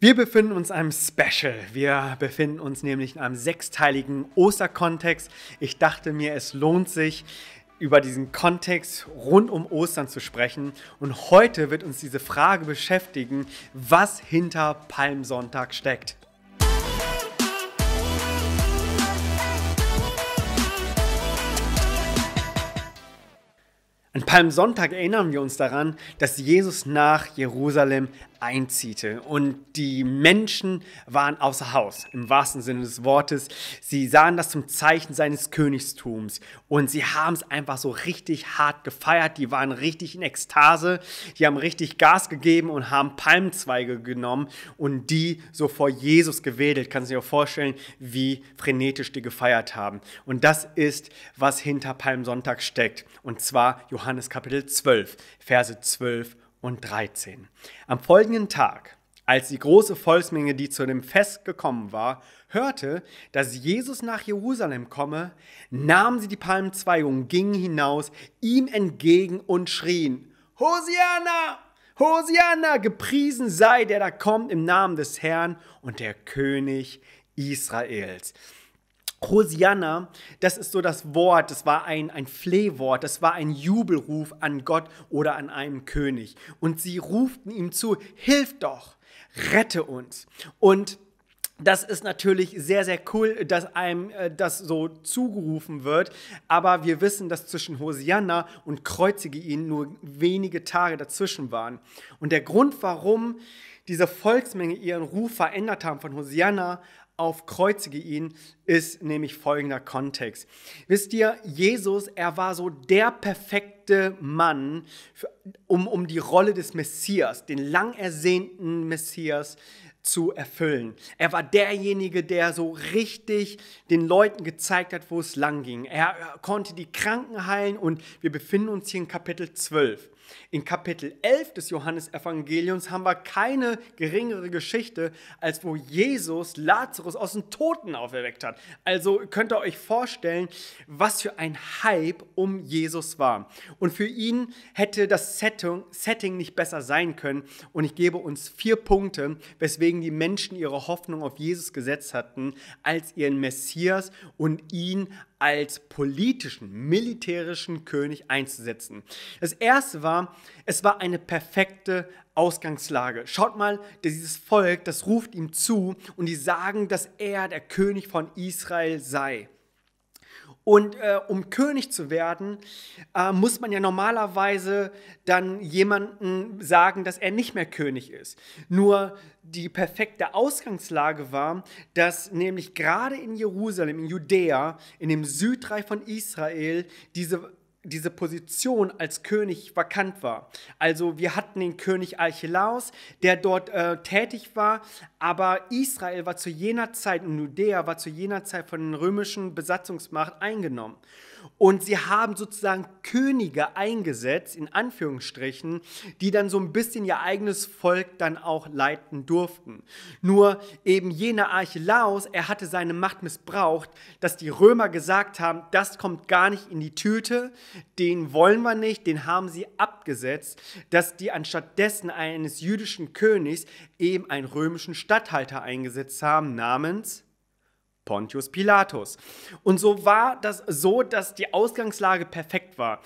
Wir befinden uns in einem Special. Wir befinden uns nämlich in einem sechsteiligen Osterkontext. Ich dachte mir, es lohnt sich, über diesen Kontext rund um Ostern zu sprechen. Und heute wird uns diese Frage beschäftigen, was hinter Palmsonntag steckt. An Palmsonntag erinnern wir uns daran, dass Jesus nach Jerusalem einziehte und die Menschen waren außer Haus, im wahrsten Sinne des Wortes. Sie sahen das zum Zeichen seines Königstums und sie haben es einfach so richtig hart gefeiert. Die waren richtig in Ekstase, die haben richtig Gas gegeben und haben Palmzweige genommen und die so vor Jesus gewedelt. Kannst du dir vorstellen, wie frenetisch die gefeiert haben. Und das ist, was hinter Palmsonntag steckt. Und zwar Johannes Kapitel 12, Verse 12 und 13. Am folgenden Tag, als die große Volksmenge, die zu dem Fest gekommen war, hörte, dass Jesus nach Jerusalem komme, nahmen sie die Palmenzweige und gingen hinaus ihm entgegen und schrien, Hosianna! Hosianna! Gepriesen sei der da kommt im Namen des Herrn und der König Israels. Hosianna, das ist so das Wort, das war ein, ein Flehwort, das war ein Jubelruf an Gott oder an einen König. Und sie ruften ihm zu, hilf doch, rette uns. Und das ist natürlich sehr, sehr cool, dass einem äh, das so zugerufen wird, aber wir wissen, dass zwischen Hosianna und Kreuzige ihn nur wenige Tage dazwischen waren. Und der Grund, warum diese Volksmenge ihren Ruf verändert haben von Hosianna auf Kreuzige ihn, ist nämlich folgender Kontext. Wisst ihr, Jesus, er war so der perfekte Mann, für, um, um die Rolle des Messias, den lang ersehnten Messias, zu erfüllen. Er war derjenige, der so richtig den Leuten gezeigt hat, wo es lang ging. Er konnte die Kranken heilen und wir befinden uns hier in Kapitel 12. In Kapitel 11 des Johannesevangeliums haben wir keine geringere Geschichte, als wo Jesus Lazarus aus den Toten auferweckt hat. Also könnt ihr euch vorstellen, was für ein Hype um Jesus war. Und für ihn hätte das Setting, nicht besser sein können. Und ich gebe uns vier Punkte, weswegen die Menschen ihre Hoffnung auf Jesus gesetzt hatten, als ihren Messias und ihn als politischen, militärischen König einzusetzen. Das erste war, es war eine perfekte Ausgangslage. Schaut mal, dieses Volk, das ruft ihm zu und die sagen, dass er der König von Israel sei. Und äh, um König zu werden, äh, muss man ja normalerweise dann jemanden sagen, dass er nicht mehr König ist. Nur die perfekte Ausgangslage war, dass nämlich gerade in Jerusalem, in Judäa, in dem Südreich von Israel, diese diese Position als König vakant war. Also wir hatten den König Archelaus, der dort äh, tätig war, aber Israel war zu jener Zeit, und Judäa war zu jener Zeit von den römischen Besatzungsmacht eingenommen. Und sie haben sozusagen Könige eingesetzt, in Anführungsstrichen, die dann so ein bisschen ihr eigenes Volk dann auch leiten durften. Nur eben jener Archelaus, er hatte seine Macht missbraucht, dass die Römer gesagt haben, das kommt gar nicht in die Tüte, den wollen wir nicht, den haben sie abgesetzt, dass die anstattdessen eines jüdischen Königs eben einen römischen Statthalter eingesetzt haben namens Pontius Pilatus. Und so war das so, dass die Ausgangslage perfekt war.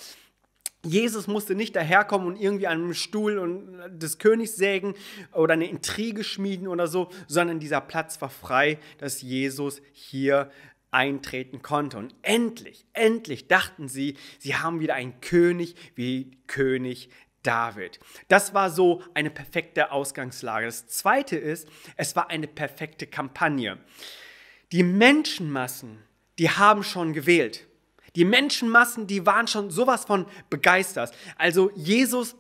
Jesus musste nicht daherkommen und irgendwie an einem Stuhl und des Königs sägen oder eine Intrige schmieden oder so, sondern dieser Platz war frei, dass Jesus hier eintreten konnte. Und endlich, endlich dachten sie, sie haben wieder einen König wie König David. Das war so eine perfekte Ausgangslage. Das Zweite ist, es war eine perfekte Kampagne. Die Menschenmassen, die haben schon gewählt. Die Menschenmassen, die waren schon sowas von begeistert. Also Jesus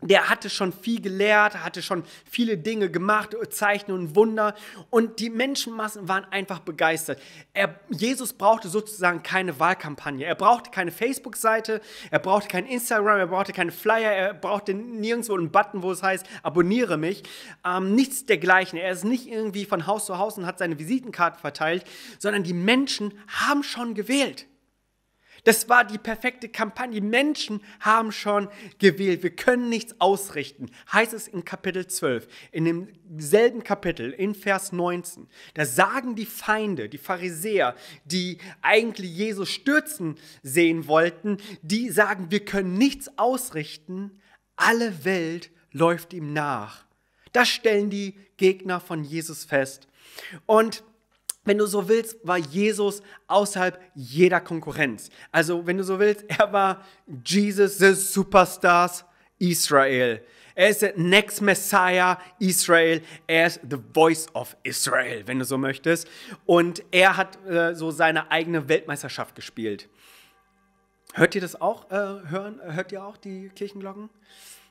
der hatte schon viel gelehrt, hatte schon viele Dinge gemacht, Zeichen und Wunder. Und die Menschenmassen waren einfach begeistert. Er, Jesus brauchte sozusagen keine Wahlkampagne. Er brauchte keine Facebook-Seite, er brauchte kein Instagram, er brauchte keine Flyer, er brauchte nirgendwo einen Button, wo es heißt, abonniere mich. Ähm, nichts dergleichen. Er ist nicht irgendwie von Haus zu Haus und hat seine Visitenkarten verteilt, sondern die Menschen haben schon gewählt. Das war die perfekte Kampagne. Menschen haben schon gewählt. Wir können nichts ausrichten. Heißt es in Kapitel 12, in demselben Kapitel, in Vers 19. Da sagen die Feinde, die Pharisäer, die eigentlich Jesus stürzen sehen wollten, die sagen, wir können nichts ausrichten. Alle Welt läuft ihm nach. Das stellen die Gegner von Jesus fest. Und wenn du so willst, war Jesus außerhalb jeder Konkurrenz. Also, wenn du so willst, er war Jesus the Superstars Israel. Er ist der Next Messiah Israel. Er ist the Voice of Israel, wenn du so möchtest. Und er hat äh, so seine eigene Weltmeisterschaft gespielt. Hört ihr das auch? Äh, hören? Hört ihr auch die Kirchenglocken?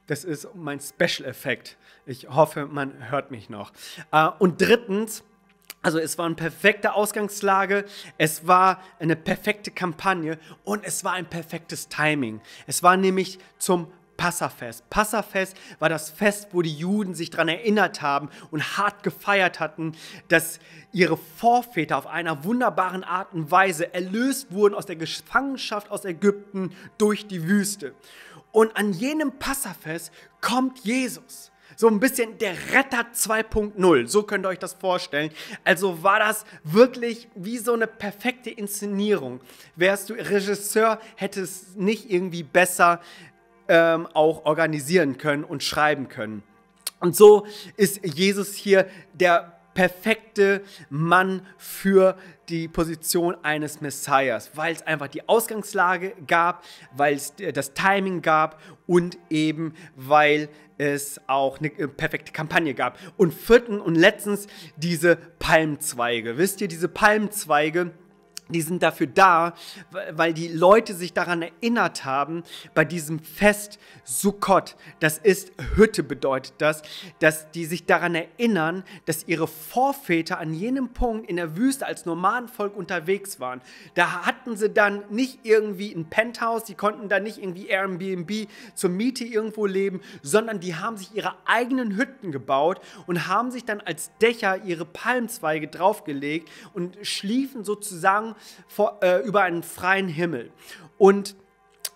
Das ist mein Special-Effekt. Ich hoffe, man hört mich noch. Äh, und drittens, also es war eine perfekte Ausgangslage, es war eine perfekte Kampagne und es war ein perfektes Timing. Es war nämlich zum Passafest. Passafest war das Fest, wo die Juden sich daran erinnert haben und hart gefeiert hatten, dass ihre Vorväter auf einer wunderbaren Art und Weise erlöst wurden aus der Gefangenschaft aus Ägypten durch die Wüste. Und an jenem Passafest kommt Jesus so ein bisschen der Retter 2.0. So könnt ihr euch das vorstellen. Also war das wirklich wie so eine perfekte Inszenierung. Wärst du Regisseur, hättest nicht irgendwie besser ähm, auch organisieren können und schreiben können. Und so ist Jesus hier der perfekte Mann für die Position eines Messias, weil es einfach die Ausgangslage gab, weil es äh, das Timing gab und eben weil es auch eine äh, perfekte Kampagne gab. Und vierten und letztens diese Palmzweige. Wisst ihr, diese Palmzweige, die sind dafür da, weil die Leute sich daran erinnert haben, bei diesem Fest Sukkot, das ist Hütte bedeutet das, dass die sich daran erinnern, dass ihre Vorväter an jenem Punkt in der Wüste als Nomadenvolk unterwegs waren. Da hatten sie dann nicht irgendwie ein Penthouse, die konnten da nicht irgendwie Airbnb zur Miete irgendwo leben, sondern die haben sich ihre eigenen Hütten gebaut und haben sich dann als Dächer ihre Palmzweige draufgelegt und schliefen sozusagen vor, äh, über einen freien Himmel. Und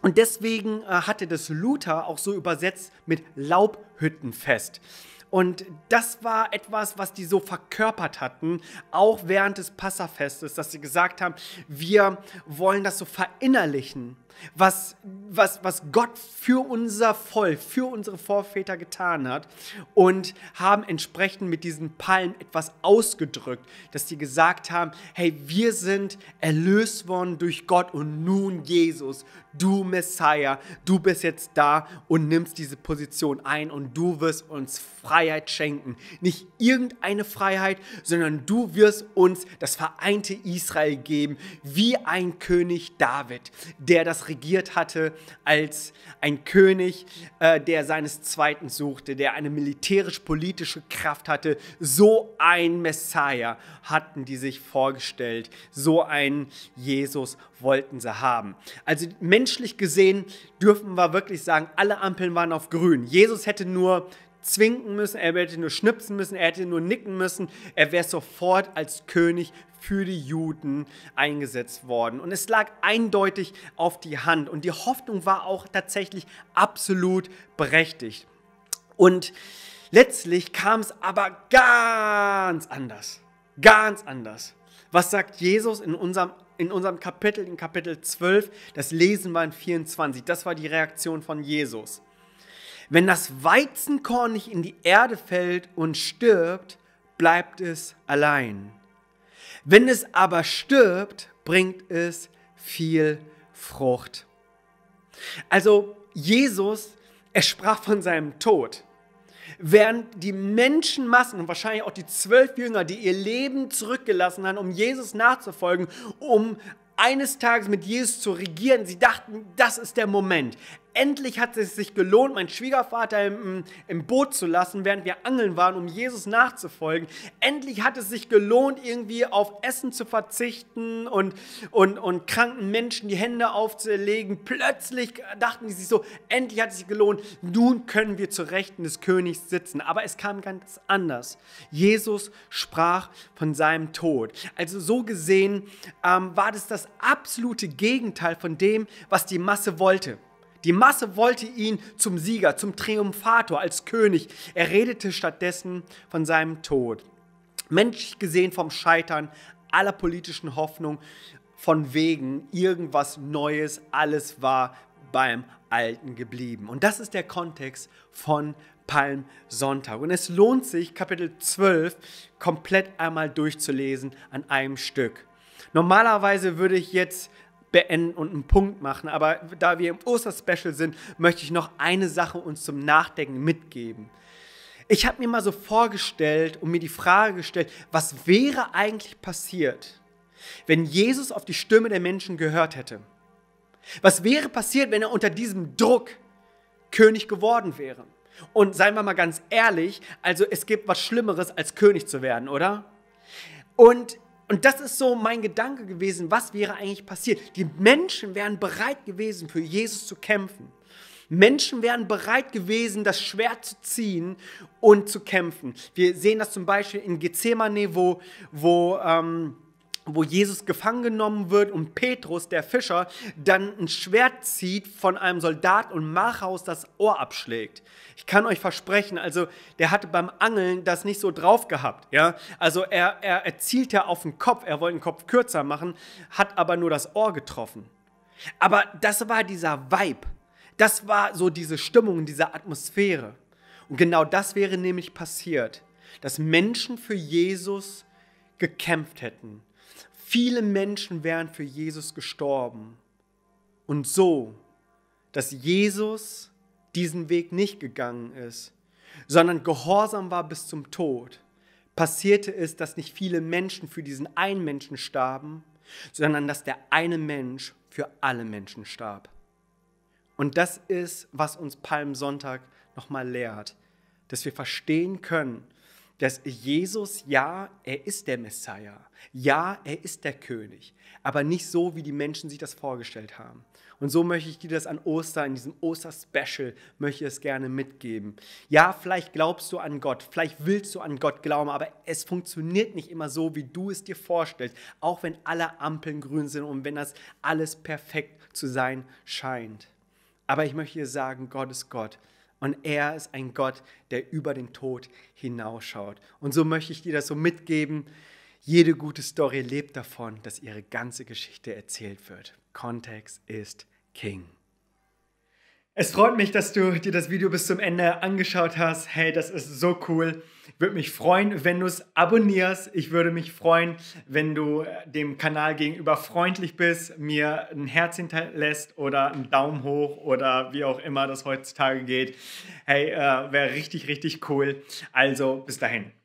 und deswegen äh, hatte das Luther auch so übersetzt mit Laubhüttenfest. Und das war etwas, was die so verkörpert hatten, auch während des Passafestes, dass sie gesagt haben, wir wollen das so verinnerlichen was, was, was Gott für unser Volk, für unsere Vorväter getan hat und haben entsprechend mit diesen Palmen etwas ausgedrückt, dass sie gesagt haben, hey, wir sind erlöst worden durch Gott und nun Jesus, du Messiah, du bist jetzt da und nimmst diese Position ein und du wirst uns Freiheit schenken. Nicht irgendeine Freiheit, sondern du wirst uns das vereinte Israel geben, wie ein König David, der das regiert hatte, als ein König, äh, der seines Zweiten suchte, der eine militärisch-politische Kraft hatte. So ein Messiah hatten die sich vorgestellt. So einen Jesus wollten sie haben. Also menschlich gesehen dürfen wir wirklich sagen, alle Ampeln waren auf grün. Jesus hätte nur zwinken müssen, er hätte nur schnipsen müssen, er hätte nur nicken müssen, er wäre sofort als König für die Juden eingesetzt worden. Und es lag eindeutig auf die Hand und die Hoffnung war auch tatsächlich absolut berechtigt. Und letztlich kam es aber ganz anders, ganz anders. Was sagt Jesus in unserem in unserem Kapitel, in Kapitel 12, das lesen wir in 24. Das war die Reaktion von Jesus. Wenn das Weizenkorn nicht in die Erde fällt und stirbt, bleibt es allein. Wenn es aber stirbt, bringt es viel Frucht. Also Jesus, er sprach von seinem Tod. Während die Menschenmassen und wahrscheinlich auch die zwölf Jünger, die ihr Leben zurückgelassen haben, um Jesus nachzufolgen, um eines Tages mit Jesus zu regieren, sie dachten, das ist der Moment endlich hat es sich gelohnt, meinen Schwiegervater im, im, Boot zu lassen, während wir angeln waren, um Jesus nachzufolgen. Endlich hat es sich gelohnt, irgendwie auf Essen zu verzichten und, und, und kranken Menschen die Hände aufzulegen. Plötzlich dachten die sich so, endlich hat es sich gelohnt, nun können wir zu Rechten des Königs sitzen. Aber es kam ganz anders. Jesus sprach von seinem Tod. Also so gesehen ähm, war das das absolute Gegenteil von dem, was die Masse wollte. Die Masse wollte ihn zum Sieger, zum Triumphator, als König. Er redete stattdessen von seinem Tod. Menschlich gesehen vom Scheitern aller politischen Hoffnung, von wegen irgendwas Neues, alles war beim Alten geblieben. Und das ist der Kontext von Palmsonntag. Und es lohnt sich, Kapitel 12 komplett einmal durchzulesen an einem Stück. Normalerweise würde ich jetzt beenden und einen Punkt machen. Aber da wir im Osterspecial sind, möchte ich noch eine Sache uns zum Nachdenken mitgeben. Ich habe mir mal so vorgestellt und mir die Frage gestellt, was wäre eigentlich passiert, wenn Jesus auf die Stimme der Menschen gehört hätte? Was wäre passiert, wenn er unter diesem Druck König geworden wäre? Und seien wir mal ganz ehrlich, also es gibt was Schlimmeres, als König zu werden, oder? Und und das ist so mein Gedanke gewesen, was wäre eigentlich passiert? Die Menschen wären bereit gewesen, für Jesus zu kämpfen. Menschen wären bereit gewesen, das Schwert zu ziehen und zu kämpfen. Wir sehen das zum Beispiel in Gethsemane, wo, wo ähm, wo Jesus gefangen genommen wird und Petrus, der Fischer, dann ein Schwert zieht von einem Soldat und Machaus das Ohr abschlägt. Ich kann euch versprechen, also der hatte beim Angeln das nicht so drauf gehabt. Ja? Also er, er, er zielte auf den Kopf, er wollte den Kopf kürzer machen, hat aber nur das Ohr getroffen. Aber das war dieser Vibe, das war so diese Stimmung, diese Atmosphäre. Und genau das wäre nämlich passiert, dass Menschen für Jesus gekämpft hätten, Viele Menschen wären für Jesus gestorben. Und so, dass Jesus diesen Weg nicht gegangen ist, sondern gehorsam war bis zum Tod, passierte es, dass nicht viele Menschen für diesen einen Menschen starben, sondern dass der eine Mensch für alle Menschen starb. Und das ist, was uns Palmsonntag nochmal lehrt, dass wir verstehen können, dass Jesus, ja, er ist der Messiah, ja, er ist der König, aber nicht so, wie die Menschen sich das vorgestellt haben. Und so möchte ich dir das an Ostern, in diesem Oster-Special, möchte ich es gerne mitgeben. Ja, vielleicht glaubst du an Gott, vielleicht willst du an Gott glauben, aber es funktioniert nicht immer so, wie du es dir vorstellst, auch wenn alle Ampeln grün sind und wenn das alles perfekt zu sein scheint. Aber ich möchte dir sagen, Gott ist Gott und er ist ein Gott, der über den Tod hinausschaut. Und so möchte ich dir das so mitgeben. Jede gute Story lebt davon, dass ihre ganze Geschichte erzählt wird. Kontext ist King. Es freut mich, dass du dir das Video bis zum Ende angeschaut hast. Hey, das ist so cool. Würde mich freuen, wenn du es abonnierst. Ich würde mich freuen, wenn du äh, dem Kanal gegenüber freundlich bist, mir ein Herz hinterlässt oder einen Daumen hoch oder wie auch immer das heutzutage geht. Hey, äh, wäre richtig, richtig cool. Also bis dahin.